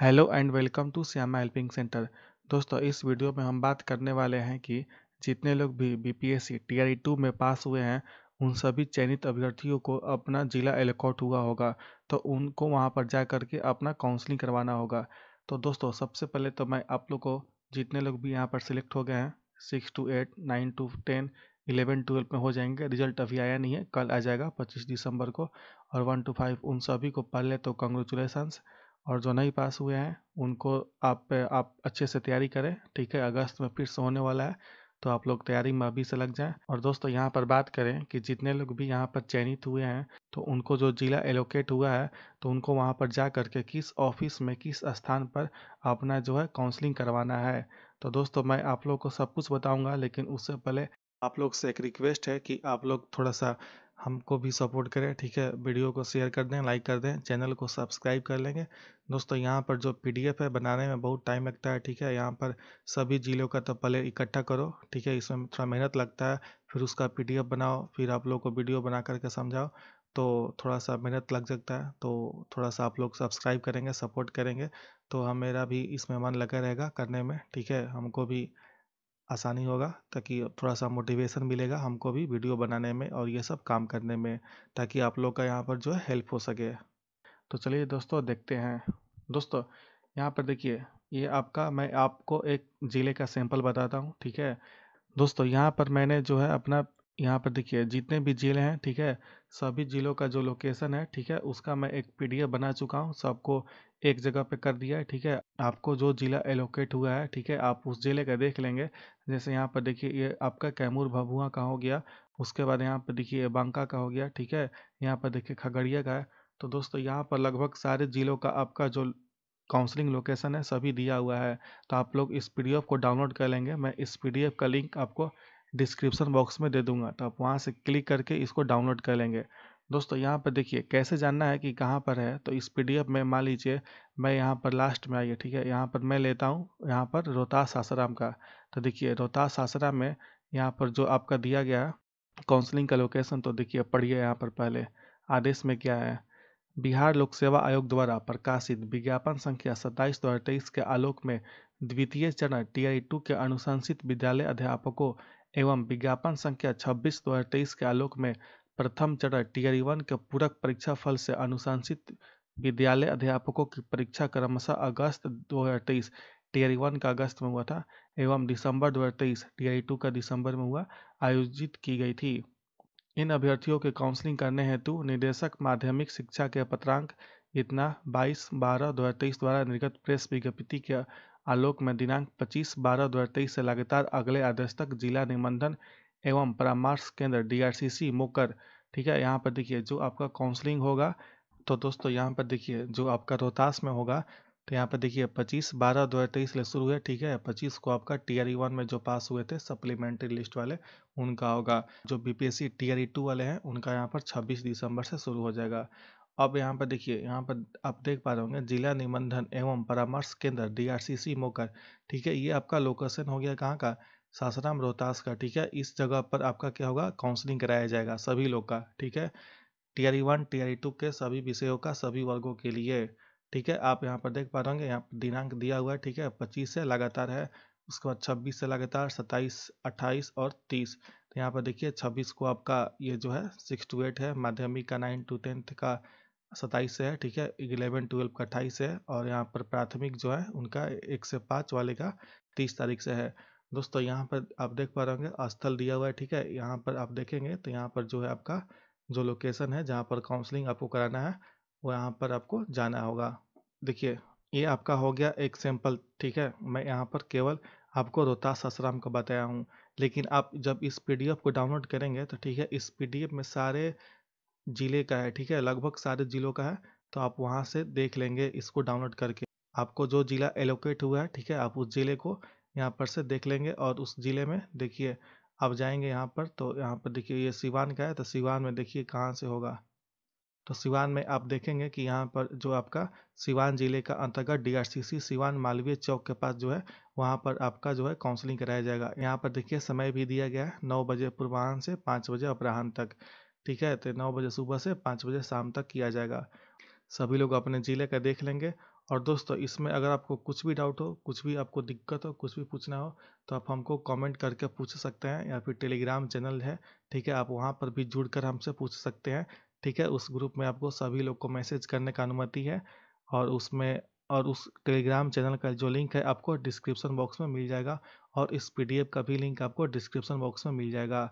hello and welcome to Shyama helping centre दोस्तों इस video में हम बात करने वाले हैं कि जितने लोग भी बीपीएससी टीआरई टू में पास हुए हैं उन सभी चयनित अभ्यर्थियों को अपना जिला एलोकॉट हुआ होगा तो उनको वहां पर जा कर के अपना काउंसलिंग करवाना होगा तो दोस्तों सबसे पहले तो मैं आप लोग को जितने लोग भी यहाँ पर सिलेक्ट हो गए हैं six to eight nine to ten eleven twelve में हो जाएंगे रिजल्ट अभी आया नहीं है कल आ जाएगा पच्चीस दिसंबर को और वन टू फाइव उन सभी को पहले तो कंग्रेचुलेसन्स और जो नहीं पास हुए हैं उनको आप आप अच्छे से तैयारी करें ठीक है अगस्त में फिर से होने वाला है तो आप लोग तैयारी में अभी से लग जाएं और दोस्तों यहाँ पर बात करें कि जितने लोग भी यहाँ पर चयनित हुए हैं तो उनको जो जिला एलोकेट हुआ है तो उनको वहाँ पर जा करके किस ऑफिस में किस स्थान पर अपना जो है काउंसलिंग करवाना है तो दोस्तों मैं आप लोग को सब कुछ बताऊँगा लेकिन उससे पहले आप लोग से एक रिक्वेस्ट है कि आप लोग थोड़ा सा हमको भी सपोर्ट करें ठीक है वीडियो को शेयर कर दें लाइक कर दें चैनल को सब्सक्राइब कर लेंगे दोस्तों यहाँ पर जो पीडीएफ है बनाने में बहुत टाइम लगता है ठीक है यहाँ पर सभी जिलों का तो पहले इकट्ठा करो ठीक है इसमें थोड़ा मेहनत लगता है फिर उसका पीडीएफ बनाओ फिर आप लोग को वीडियो बना करके समझाओ तो थोड़ा सा मेहनत लग सकता है तो थोड़ा सा आप लोग सब्सक्राइब करेंगे सपोर्ट करेंगे तो हम मेरा भी इसमें मन लगा रहेगा करने में ठीक है हमको भी आसानी होगा ताकि थोड़ा सा मोटिवेशन मिलेगा हमको भी वीडियो बनाने में और ये सब काम करने में ताकि आप लोग का यहाँ पर जो है हेल्प हो सके तो चलिए दोस्तों देखते हैं दोस्तों यहाँ पर देखिए ये आपका मैं आपको एक ज़िले का सैंपल बताता हूँ ठीक है दोस्तों यहाँ पर मैंने जो है अपना यहाँ पर देखिए जितने भी ज़िले हैं ठीक है सभी ज़िलों का जो लोकेशन है ठीक है उसका मैं एक पीडीएफ बना चुका हूँ सबको एक जगह पे कर दिया है ठीक है आपको जो ज़िला एलोकेट हुआ है ठीक है आप उस ज़िले का देख लेंगे जैसे यहाँ पर देखिए ये आपका कैमूर भभुआ का हो गया उसके बाद यहाँ पर देखिए बांका का हो गया ठीक है यहाँ पर देखिए खगड़िया का है तो दोस्तों यहाँ पर लगभग सारे ज़िलों का आपका जो काउंसलिंग लोकेशन है सभी दिया हुआ है तो आप लोग इस पी को डाउनलोड कर लेंगे मैं इस पी का लिंक आपको डिस्क्रिप्शन बॉक्स में दे दूंगा तो आप वहाँ से क्लिक करके इसको डाउनलोड कर लेंगे दोस्तों यहाँ पर देखिए कैसे जानना है कि कहाँ पर है तो इस पी में मान लीजिए मैं यहाँ पर लास्ट में आइए ठीक है यहाँ पर मैं लेता हूँ यहाँ पर रोहतास आसाराम का तो देखिए रोहतास सासाराम में यहाँ पर जो आपका दिया गया काउंसलिंग का लोकेशन तो देखिए पढ़िए यहाँ पर पहले आदेश में क्या है बिहार लोक सेवा आयोग द्वारा प्रकाशित विज्ञापन संख्या सत्ताईस दो के आलोक में द्वितीय चरण टी आई टू के अनुशंसित विद्यालय अध्यापकों एवं विज्ञापन संख्या छब्बीस दो हज़ार तेईस के आलोक में प्रथम चरण टीयर वन के पूरक परीक्षा फल से अनुशंसित विद्यालय अध्यापकों की परीक्षा क्रमशः अगस्त 2023 टीआर वन का अगस्त में हुआ था एवं दिसंबर 2023 टीयर टू का दिसंबर में हुआ आयोजित की गई थी इन अभ्यर्थियों के काउंसलिंग करने हेतु निदेशक माध्यमिक शिक्षा के पत्रांक इतना 22 बारह 2023 द्वारा निर्गत प्रेस विज्ञप्ति के आलोक में दिनांक 25 बारह दो तेईस से लगातार अगले आदेश तक जिला निबंधन एवं परामर्श केंद्र डीआरसीसी मुकर ठीक है यहाँ पर देखिए जो आपका काउंसलिंग होगा तो दोस्तों यहाँ पर देखिए जो आपका रोहतास में होगा तो यहाँ पर देखिए 25 बारह दो हज़ार तेईस शुरू है ठीक है पच्चीस को आपका टी आर e वन में जो पास हुए थे सप्लीमेंट्री लिस्ट वाले उनका होगा जो बी टी आर टू वाले हैं उनका यहाँ पर छब्बीस दिसंबर से शुरू हो जाएगा अब यहाँ पर देखिए यहाँ पर आप देख पा रहे होंगे जिला निबंधन एवं परामर्श केंद्र डीआरसीसी मोकर ठीक है ये आपका लोकेशन हो गया कहाँ का सासाराम रोहतास का ठीक है इस जगह पर आपका क्या होगा काउंसलिंग कराया जाएगा सभी लोग का ठीक है T TRE one T TRE two के सभी विषयों का सभी वर्गों के लिए ठीक है आप यहाँ पर देख पा रहे होंगे यहाँ पर दिनांक दिया हुआ है ठीक है पच्चीस से लगातार है उसके बाद छब्बीस से लगातार सत्ताईस अट्ठाईस और तीस तो यहाँ पर देखिए छब्बीस को आपका ये जो है सिक्स टू एट है माध्यमिक का नाइन टू टेंथ का सताईस है ठीक है इलेवन ट्वेल्व का अट्ठाईस है और यहाँ पर प्राथमिक जो है उनका एक से पाँच वाले का तीस तारीख से है दोस्तों यहाँ पर आप देख पा रहे होंगे स्थल दिया हुआ है ठीक है यहाँ पर आप देखेंगे तो यहाँ पर जो है आपका जो लोकेशन है जहाँ पर काउंसलिंग आपको कराना है वो यहाँ पर आपको जाना होगा देखिए ये आपका हो गया एक सैम्पल ठीक है मैं यहाँ पर केवल आपको रोहतास आश्रम का बताया हूँ लेकिन आप जब इस पीडीएफ को डाउनलोड करेंगे तो ठीक है इस पीडीएफ में सारे ज़िले का है ठीक है लगभग सारे ज़िलों का है तो आप वहाँ से देख लेंगे इसको डाउनलोड करके आपको जो ज़िला एलोकेट हुआ है ठीक है आप उस ज़िले को यहाँ पर से देख लेंगे और उस ज़िले में देखिए आप जाएंगे यहाँ पर तो यहाँ पर देखिए ये सिवान का है तो सिवान में देखिए कहाँ से होगा तो सिवान में आप देखेंगे कि यहाँ पर जो आपका सिवान ज़िले का अंतर्गत डीआरसीसी सिवान मालवीय चौक के पास जो है वहाँ पर आपका जो है काउंसलिंग कराया जाएगा यहाँ पर देखिए समय भी दिया गया है नौ बजे पूर्वाहन से पाँच बजे अपराहन तक ठीक है तो नौ बजे सुबह से पाँच बजे शाम तक किया जाएगा सभी लोग अपने ज़िले का देख लेंगे और दोस्तों इसमें अगर आपको कुछ भी डाउट हो कुछ भी आपको दिक्कत हो कुछ भी पूछना हो तो आप हमको कमेंट करके पूछ सकते हैं या फिर टेलीग्राम चैनल है ठीक है आप वहाँ पर भी जुड़ कर हमसे पूछ सकते हैं ठीक है उस ग्रुप में आपको सभी लोग को मैसेज करने का अनुमति है और उसमें और उस टेलीग्राम चैनल का जो लिंक है आपको डिस्क्रिप्शन बॉक्स में मिल जाएगा और इस पी का भी लिंक आपको डिस्क्रिप्शन बॉक्स में मिल जाएगा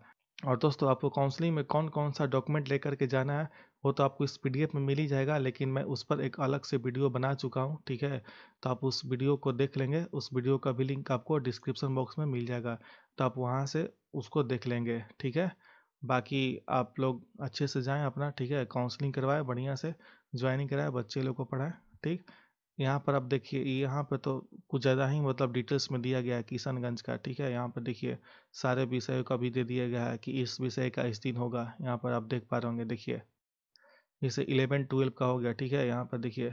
और दोस्तों आपको काउंसलिंग में कौन कौन सा डॉक्यूमेंट लेकर के जाना है वो तो आपको इस पीडीएफ में मिल ही जाएगा लेकिन मैं उस पर एक अलग से वीडियो बना चुका हूँ ठीक है तो आप उस वीडियो को देख लेंगे उस वीडियो का भी लिंक आपको डिस्क्रिप्शन बॉक्स में मिल जाएगा तो आप वहाँ से उसको देख लेंगे ठीक है बाकी आप लोग अच्छे से जाएँ अपना ठीक है काउंसलिंग करवाएं बढ़िया से ज्वाइनिंग कराएं बच्चे लोग को पढ़ाएँ ठीक यहाँ पर आप देखिए यहाँ पर तो कुछ ज़्यादा ही मतलब डिटेल्स में दिया गया है किशनगंज का ठीक है यहाँ पर देखिए सारे विषयों का भी दे दिया गया है कि इस विषय का इस दिन होगा यहाँ पर आप देख पा रहे होंगे देखिए जैसे इलेवन ट्वेल्व का हो गया ठीक है यहाँ पर देखिए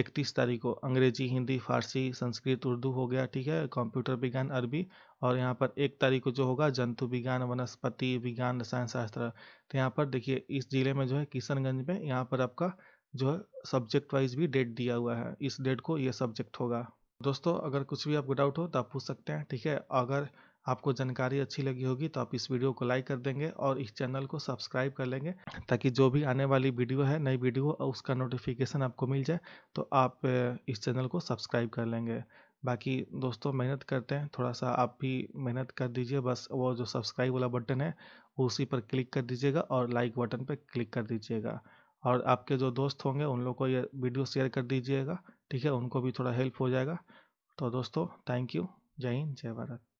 इकतीस तारीख को अंग्रेजी हिंदी फारसी संस्कृत उर्दू हो गया ठीक है कंप्यूटर विज्ञान अरबी और यहाँ पर एक तारीख को जो होगा जंतु विज्ञान वनस्पति विज्ञान रसायन शास्त्र तो यहाँ पर देखिए इस जिले में जो है किशनगंज में यहाँ पर आपका जो है सब्जेक्ट वाइज भी डेट दिया हुआ है इस डेट को ये सब्जेक्ट होगा दोस्तों अगर कुछ भी आपको डाउट हो तो आप पूछ सकते हैं ठीक है अगर आपको जानकारी अच्छी लगी होगी तो आप इस वीडियो को लाइक कर देंगे और इस चैनल को सब्सक्राइब कर लेंगे ताकि जो भी आने वाली वीडियो है नई वीडियो उसका नोटिफिकेशन आपको मिल जाए तो आप इस चैनल को सब्सक्राइब कर लेंगे बाकी दोस्तों मेहनत करते हैं थोड़ा सा आप भी मेहनत कर दीजिए बस वो जो सब्सक्राइब वाला बटन है उसी पर क्लिक कर दीजिएगा और लाइक बटन पर क्लिक कर दीजिएगा और आपके जो दोस्त होंगे उन लोग को ये वीडियो शेयर कर दीजिएगा ठीक है उनको भी थोड़ा हेल्प हो जाएगा तो दोस्तों थैंक यू जय हिंद जय भारत